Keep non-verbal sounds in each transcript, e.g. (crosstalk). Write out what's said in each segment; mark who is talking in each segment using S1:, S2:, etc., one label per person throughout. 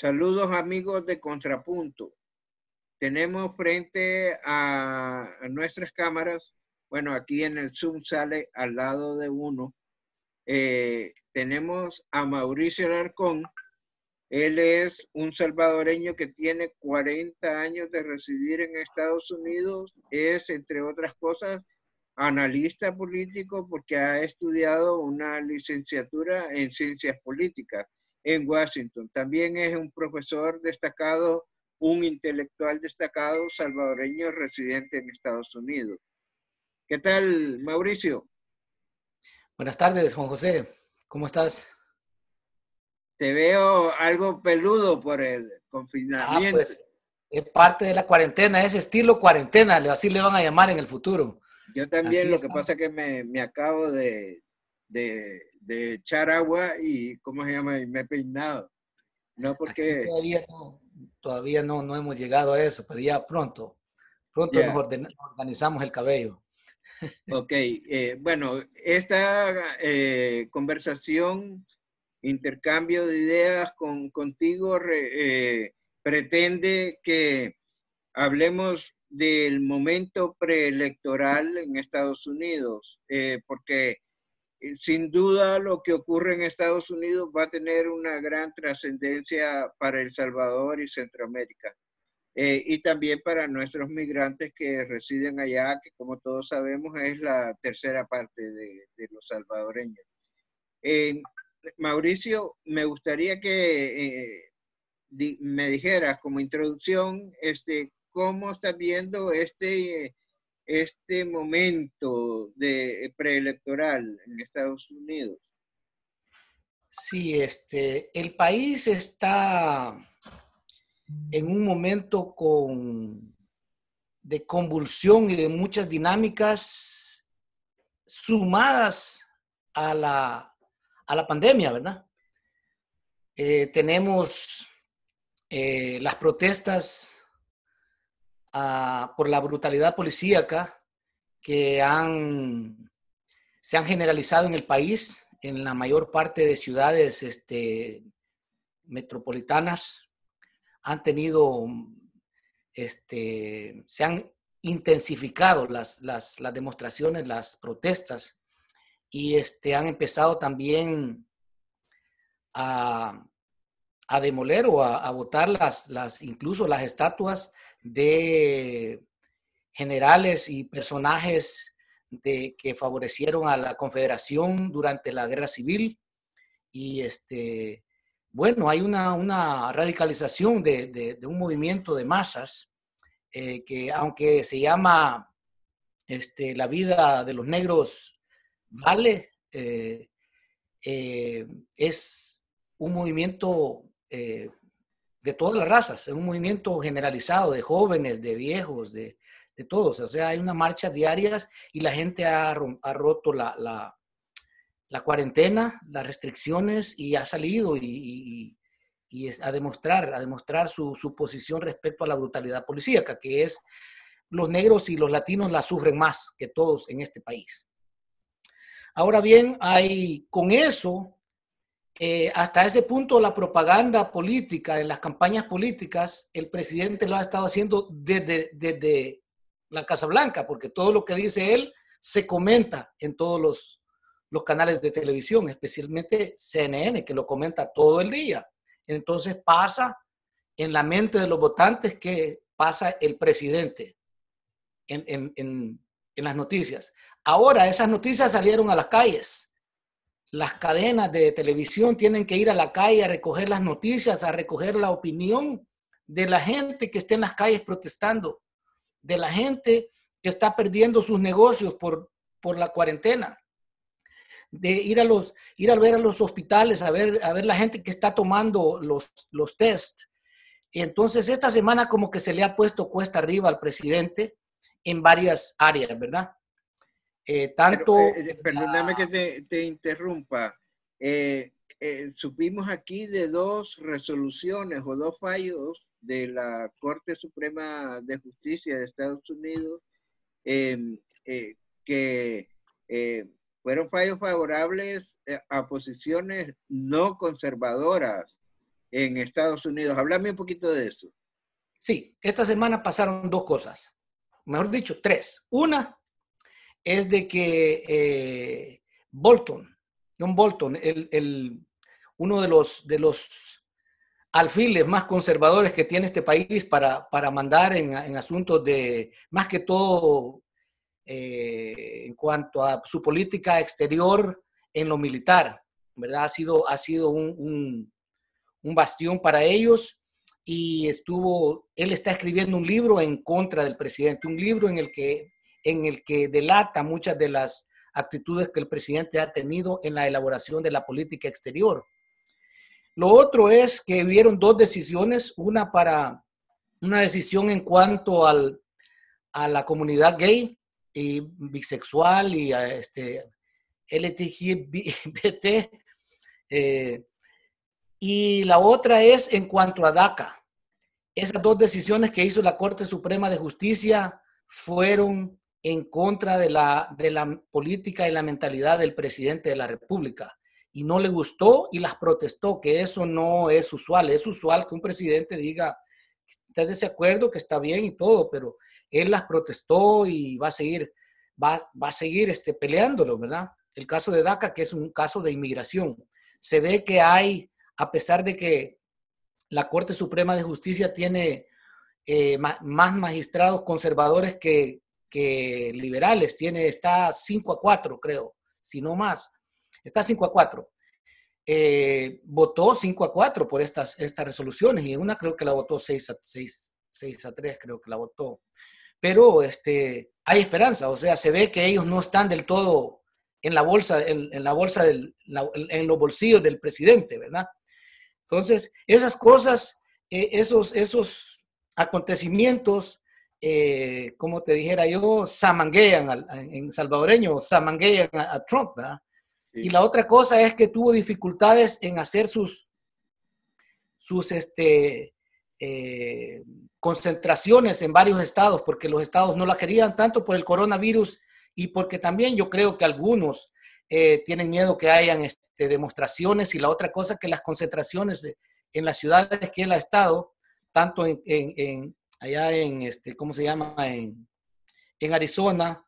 S1: Saludos amigos de Contrapunto. Tenemos frente a nuestras cámaras, bueno, aquí en el Zoom sale al lado de uno, eh, tenemos a Mauricio Alarcón. Él es un salvadoreño que tiene 40 años de residir en Estados Unidos. Es, entre otras cosas, analista político porque ha estudiado una licenciatura en ciencias políticas en Washington. También es un profesor destacado, un intelectual destacado salvadoreño residente en Estados Unidos. ¿Qué tal, Mauricio?
S2: Buenas tardes, Juan José. ¿Cómo estás? Te veo algo peludo por el confinamiento. Ah, pues, es parte de la cuarentena, es estilo cuarentena, así le van a llamar en el futuro.
S1: Yo también, lo que pasa es que me, me acabo de, de de echar agua y, ¿cómo se llama? Y me he peinado.
S2: No porque... todavía no, todavía no, hemos llegado a eso, pero ya pronto, pronto nos organizamos el cabello.
S1: (laughs) Ok, eh, bueno, esta eh, conversación, intercambio de ideas con, contigo, eh, pretende que hablemos del momento preelectoral en Estados Unidos, porque eh, sin duda lo que ocurre en Estados Unidos va a tener una gran trascendencia para El Salvador y Centroamérica. Eh, y también para nuestros migrantes que residen allá, que como todos sabemos es la tercera parte de, los salvadoreños. Mauricio, me gustaría que eh, me dijeras como introducción este, cómo estás viendo este este momento de
S2: preelectoral en Estados Unidos? Sí, este, el país está en un momento con, de convulsión y de muchas dinámicas sumadas a la, a la pandemia, ¿verdad? Eh, tenemos eh, las protestas Ah, por la brutalidad policíaca que se han generalizado en el país, en la mayor parte de ciudades este, metropolitanas, han tenido, este, se han intensificado las, demostraciones, las protestas, y este, han empezado también a, demoler o a, a botar incluso las estatuas de generales y personajes de, que favorecieron a la Confederación durante la Guerra Civil. Y este, bueno, hay una, radicalización de, un movimiento de masas eh, que aunque se llama este, la vida de los negros vale, eh, eh, es un movimiento de todas las razas, es un movimiento generalizado de jóvenes, de viejos, de, todos. O sea, hay una marcha diarias y la gente ha, ha roto la, cuarentena, las restricciones y ha salido y, es a demostrar, a demostrar su, posición respecto a la brutalidad policíaca, que es los negros y los latinos la sufren más que todos en este país. Ahora bien, hay con eso eh, hasta ese punto la propaganda política, en las campañas políticas, el presidente lo ha estado haciendo desde, desde la Casa Blanca, porque todo lo que dice él se comenta en todos los, los canales de televisión, especialmente CNN, que lo comenta todo el día. Entonces pasa en la mente de los votantes que pasa el presidente en las noticias. Ahora esas noticias salieron a las calles las cadenas de televisión tienen que ir a la calle a recoger las noticias, a recoger la opinión de la gente que está en las calles protestando, de la gente que está perdiendo sus negocios por, por la cuarentena, de ir a, los, ir a ver a los hospitales, a ver, a ver la gente que está tomando los, los test. Entonces, esta semana como que se le ha puesto cuesta arriba al presidente en varias áreas, ¿verdad? Eh, tanto... Eh, eh, perdóname que
S1: te, interrumpa. supimos aquí de dos resoluciones o dos fallos de la Corte Suprema de Justicia de Estados Unidos em, que fueron fallos favorables a posiciones no conservadoras
S2: en Estados Unidos. Háblame un poquito de eso. Sí, esta semana pasaron dos cosas, mejor dicho, tres. Una, es de que eh, Bolton, John Bolton, el, uno de los, de los alfiles más conservadores que tiene este país para, para mandar en, asuntos de, más que todo, eh, en cuanto a su política exterior en lo militar, ¿verdad? Ha sido, ha sido un, un, un bastión para ellos y estuvo, él está escribiendo un libro en contra del presidente, un libro en el que en el que delata muchas de las actitudes que el presidente ha tenido en la elaboración de la política exterior. Lo otro es que hubieron dos decisiones, una para una decisión en cuanto a la comunidad gay y bisexual y a este LTGBT. Eh, y la otra es en cuanto a DACA. Esas dos decisiones que hizo la Corte Suprema de Justicia fueron en contra de la, de la política y la mentalidad del presidente de la República. Y no le gustó y las protestó, que eso no es usual. Es usual que un presidente diga, está de ese acuerdo, que está bien y todo, pero él las protestó y va a seguir, va, a seguir este, peleándolo, ¿verdad? El caso de DACA, que es un caso de inmigración. Se ve que hay, a pesar de que la Corte Suprema de Justicia tiene eh, más magistrados conservadores que que Liberales tiene, está 5 a 4, creo, si no más. Está 5 a 4. Eh, votó 5 a 4 por estas, estas resoluciones y una creo que la votó 6 a, 6, a 3, creo que la votó. Pero este, hay esperanza, o sea, se ve que ellos no están del todo en la bolsa, en, la bolsa en los bolsillos del presidente, ¿verdad? Entonces, esas cosas, eh, esos, esos acontecimientos eh, como te dijera yo, samanguean en salvadoreño, samanguean a, Trump, ¿verdad? Y la otra cosa es que tuvo dificultades en hacer sus, sus este, eh, concentraciones en varios estados, porque los estados no la querían tanto por el coronavirus y porque también yo creo que algunos eh, tienen miedo que hayan este, demostraciones y la otra cosa que las concentraciones en las ciudades que él ha estado, tanto en, allá en, este, ¿cómo se llama? En, Arizona,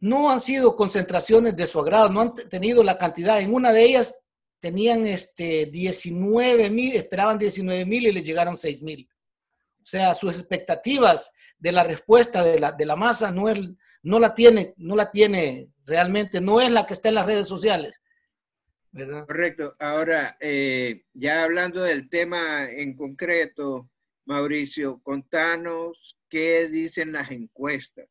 S2: no han sido concentraciones de su agrado, no han tenido la cantidad. En una de ellas tenían este 19 mil, esperaban 19 mil y les llegaron 6 mil. O sea, sus expectativas de la respuesta de la, masa no, la tiene, no la tiene realmente, no es la que está en las redes sociales.
S1: Correcto. Ahora, eh, ya hablando del tema en concreto, Mauricio, contanos qué dicen las
S2: encuestas.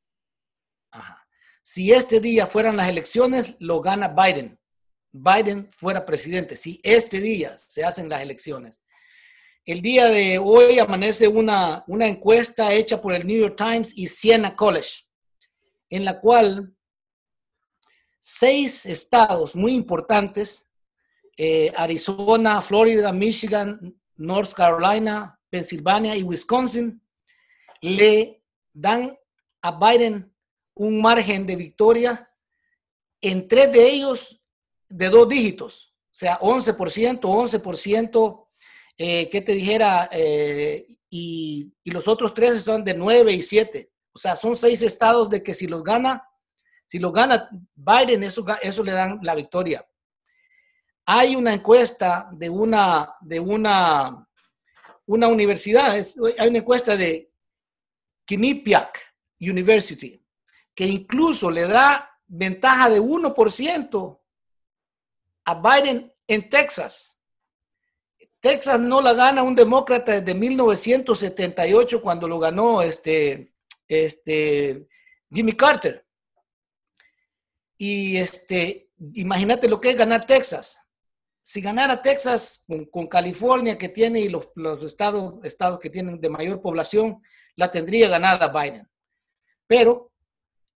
S2: Si este día fueran las elecciones, lo gana Biden. Biden fuera presidente. Si este día se hacen las elecciones. El día de hoy amanece una, una encuesta hecha por el New York Times y Siena College, en la cual seis estados muy importantes, eh, Arizona, Florida, Michigan, North Carolina, Pensilvania y Wisconsin, le dan a Biden un margen de victoria en tres de ellos de dos dígitos, o sea, 11%, 11%, eh, que te dijera, eh, y, los otros tres son de 9 y 7, o sea, son seis estados de que si los gana, si los gana Biden, eso, eso le dan la victoria. Hay una encuesta de una, de una una universidad, hay una encuesta de Quinnipiac University, que incluso le da ventaja de 1% a Biden en Texas. Texas no la gana un demócrata desde 1978 cuando lo ganó este, este Jimmy Carter. Y este, imagínate lo que es ganar Texas si ganara Texas con, California que tiene y los, estados, estados que tienen de mayor población, la tendría ganada Biden. Pero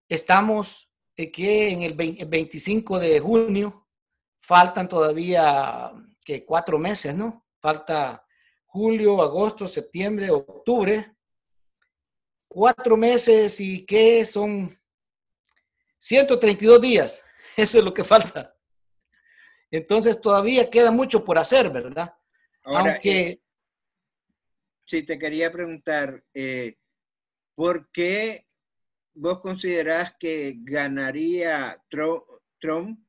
S2: estamos que en el 25 de junio faltan todavía que cuatro meses, ¿no? Falta julio, agosto, septiembre, octubre. Cuatro meses y que son 132 días. (laughs) Eso es lo que falta. Entonces todavía queda mucho por hacer, ¿verdad? Ahora, Aunque... Eh,
S1: sí, te quería preguntar, eh, ¿por qué vos considerás que ganaría Trump,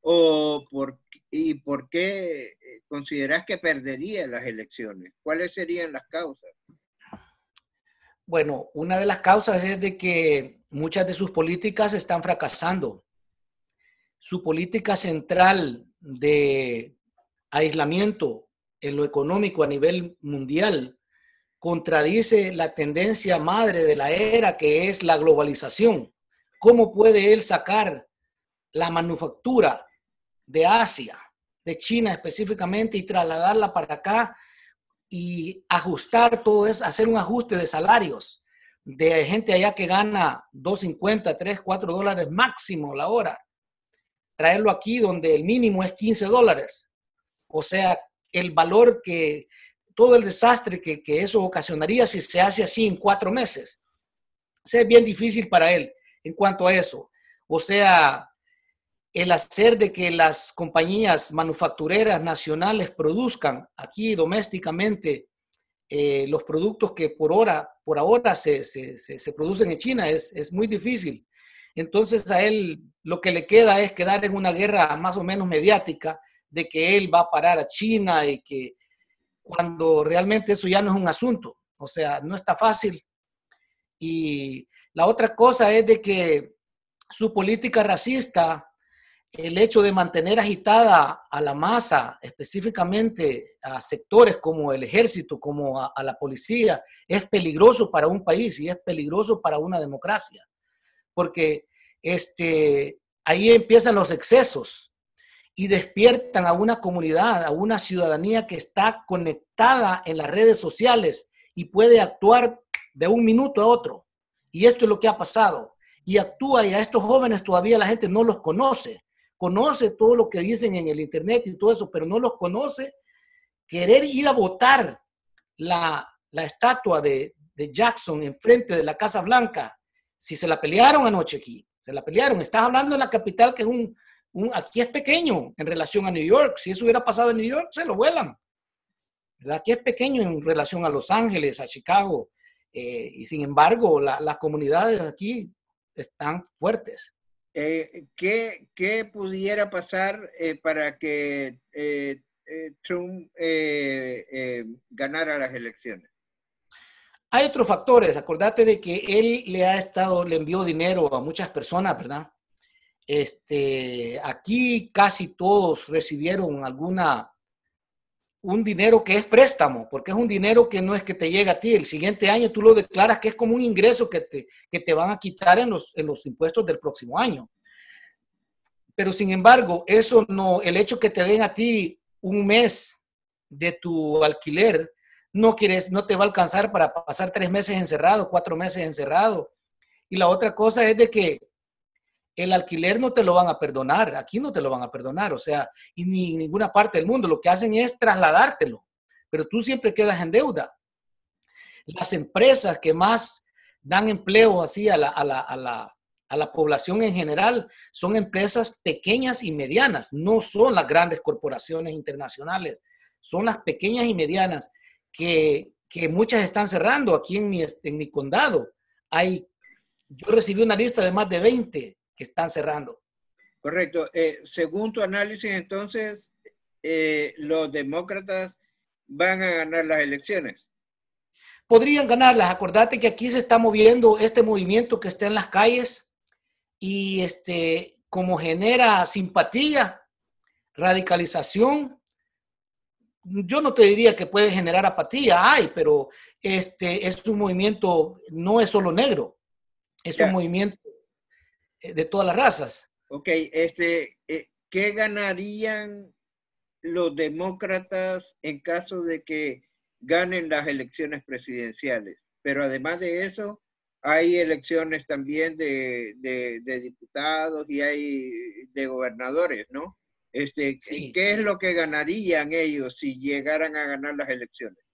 S1: o por, y por qué eh, considerás que
S2: perdería las elecciones?
S1: ¿Cuáles serían las causas?
S2: Bueno, una de las causas es de que muchas de sus políticas están fracasando. Su política central de aislamiento en lo económico a nivel mundial contradice la tendencia madre de la era que es la globalización. ¿Cómo puede él sacar la manufactura de Asia, de China específicamente, y trasladarla para acá y ajustar todo eso, hacer un ajuste de salarios de gente allá que gana 2.50, 3, 4 dólares máximo la hora? traerlo aquí donde el mínimo es 15 dólares. O sea, el valor que, todo el desastre que, que eso ocasionaría si se hace así en cuatro meses. sea, es bien difícil para él en cuanto a eso. O sea, el hacer de que las compañías manufactureras nacionales produzcan aquí domésticamente eh, los productos que por, hora, por ahora se, se, se, se producen en China es, es, muy difícil. Entonces a él lo que le queda es quedar en una guerra más o menos mediática de que él va a parar a China y que cuando realmente eso ya no es un asunto. O sea, no está fácil. Y la otra cosa es de que su política racista, el hecho de mantener agitada a la masa, específicamente a sectores como el ejército, como a, la policía, es peligroso para un país y es peligroso para una democracia. Porque este, ahí empiezan los excesos y despiertan a una comunidad, a una ciudadanía que está conectada en las redes sociales y puede actuar de un minuto a otro. Y esto es lo que ha pasado. Y actúa y a estos jóvenes todavía la gente no los conoce. Conoce todo lo que dicen en el Internet y todo eso, pero no los conoce. Querer ir a votar la, estatua de, de Jackson enfrente de la Casa Blanca, si se la pelearon anoche aquí, se la pelearon. Estás hablando en la capital que es un, aquí es pequeño en relación a New York. Si eso hubiera pasado en New York, se lo vuelan. Aquí es pequeño en relación a Los Ángeles, a Chicago. Eh, y sin embargo, las comunidades aquí están fuertes. Eh, ¿qué,
S1: pudiera pasar eh, para que Trump ganara
S2: las elecciones? Hay otros factores. Acordate de que él le ha estado, le envió dinero a muchas personas, ¿verdad? Este, aquí casi todos recibieron alguna, un dinero que es préstamo, porque es un dinero que no es que te llega a ti. El siguiente año tú lo declaras que es como un ingreso que te, te van a quitar en los, en los impuestos del próximo año. Pero sin embargo, eso no, el hecho que te den a ti un mes de tu alquiler no quieres, no te va a alcanzar para pasar tres meses encerrado, cuatro meses encerrado. Y la otra cosa es de que el alquiler no te lo van a perdonar, aquí no te lo van a perdonar, o sea, y ni en ninguna parte del mundo. Lo que hacen es trasladártelo, pero tú siempre quedas en deuda. Las empresas que más dan empleo así a la, a la, a la población en general son empresas pequeñas y medianas, no son las grandes corporaciones internacionales, son las pequeñas y medianas que, muchas están cerrando aquí en mi, en mi condado. Hay, yo recibí una lista de más de 20 que están cerrando.
S1: Correcto. Eh, según tu análisis, entonces, eh, los demócratas van a ganar las elecciones.
S2: Podrían ganarlas. Acordate que aquí se está moviendo este movimiento que está en las calles y este, como genera simpatía, radicalización, yo no te diría que puede generar apatía, hay, pero este es un movimiento, no es solo negro, es un movimiento eh, de todas las razas. Ok,
S1: este, eh, ¿qué ganarían los demócratas en caso de que ganen las elecciones presidenciales? Pero además de eso, hay elecciones también de diputados y hay de gobernadores, ¿no? Este, ¿Qué es lo que ganarían ellos si llegaran a ganar las elecciones?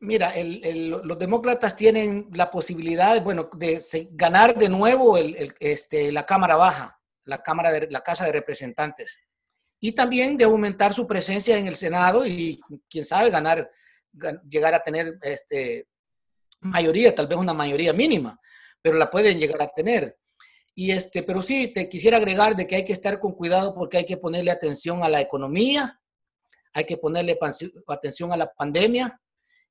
S2: Mira, los demócratas tienen la posibilidad, bueno, de ganar de nuevo este, la Cámara Baja, la, Cámara de, la Casa de Representantes, y también de aumentar su presencia en el Senado y, quién sabe, ganar, llegar a tener este, mayoría, tal vez una mayoría mínima, pero la pueden llegar a tener. Y este, pero sí, te quisiera agregar de que hay que estar con cuidado porque hay que ponerle atención a la economía, hay que ponerle atención a la pandemia,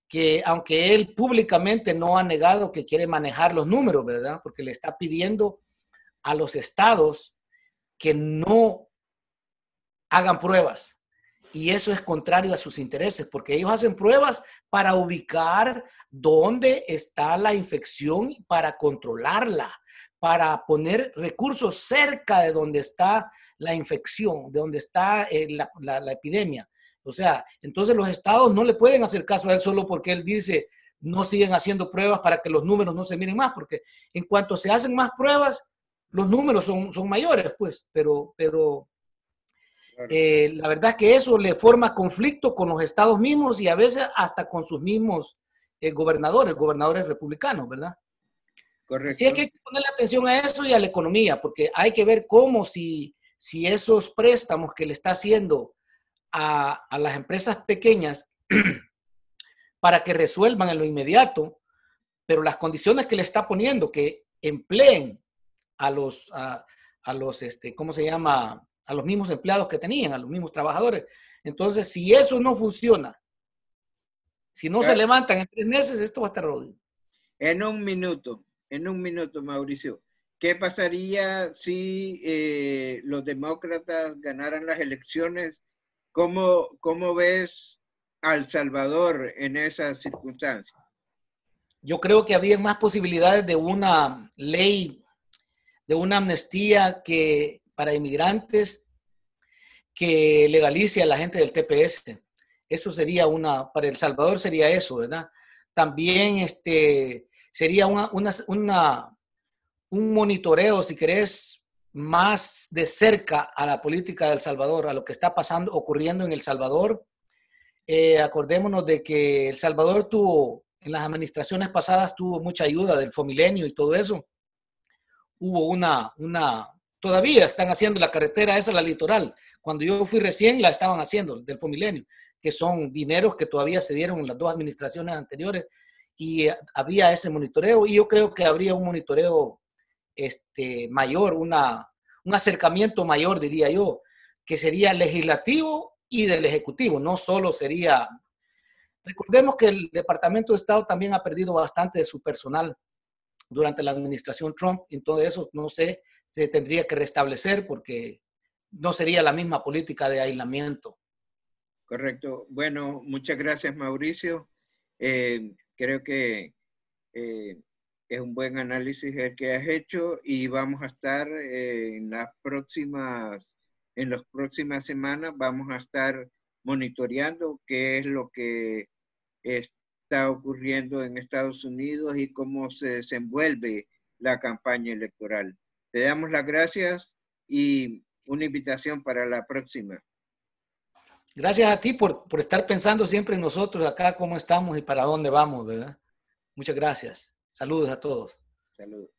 S2: que aunque él públicamente no ha negado que quiere manejar los números, ¿verdad? Porque le está pidiendo a los estados que no hagan pruebas. Y eso es contrario a sus intereses, porque ellos hacen pruebas para ubicar dónde está la infección y para controlarla para poner recursos cerca de donde está la infección, de donde está eh, la, epidemia. O sea, entonces los estados no le pueden hacer caso a él solo porque él dice no siguen haciendo pruebas para que los números no se miren más, porque en cuanto se hacen más pruebas, los números son, son mayores, pues, pero, pero eh, la verdad es que eso le forma conflicto con los estados mismos y a veces hasta con sus mismos eh, gobernadores, gobernadores republicanos, ¿verdad? Sí hay que ponerle atención a eso y a la economía, porque hay que ver cómo si, si esos préstamos que le está haciendo a, a las empresas pequeñas (clears throat) para que resuelvan en lo inmediato, pero las condiciones que le está poniendo, que empleen a los, a, los este, ¿cómo se llama? A los mismos empleados que tenían, a los mismos trabajadores. Entonces, si eso no funciona, si no se levantan en tres meses, esto va a estar roto En un minuto
S1: en un minuto, Mauricio. ¿Qué pasaría si eh, los demócratas ganaran las elecciones? ¿Cómo, ¿Cómo ves
S2: al Salvador en esas circunstancias? Yo creo que había más posibilidades de una ley, de una amnistía que para inmigrantes que legalice a la gente del TPS. Eso sería una, para El Salvador sería eso, ¿verdad? También este, sería una, una, una, un monitoreo, si querés, más de cerca a la política de El Salvador, a lo que está pasando, ocurriendo en El Salvador. Eh, acordémonos de que El Salvador tuvo, en las administraciones pasadas, tuvo mucha ayuda del Fomilenio y todo eso. Hubo una, una, todavía están haciendo la carretera esa, la litoral. Cuando yo fui recién, la estaban haciendo, del Fomilenio, que son dineros que todavía se dieron en las dos administraciones anteriores y eh, había ese monitoreo y yo creo que habría un monitoreo este, mayor, una, un acercamiento mayor, diría yo, que sería legislativo y del Ejecutivo, no solo sería... Recordemos que el Departamento de Estado también ha perdido bastante de su personal durante la administración Trump, entonces eso no sé, se tendría que restablecer porque no sería la misma política de aislamiento.
S1: Correcto. Bueno, muchas gracias Mauricio. Eh, creo que eh, es un buen análisis el que has hecho y vamos a estar eh, en las próximas, en las próximas semanas, vamos a estar monitoreando qué es lo que está ocurriendo en Estados Unidos y cómo se desenvuelve la campaña electoral. Te damos las gracias y una invitación para la próxima.
S2: Gracias a ti por, estar pensando siempre en nosotros, acá cómo estamos y para dónde vamos, ¿verdad? Muchas gracias. Saludos a todos.
S1: Saludos.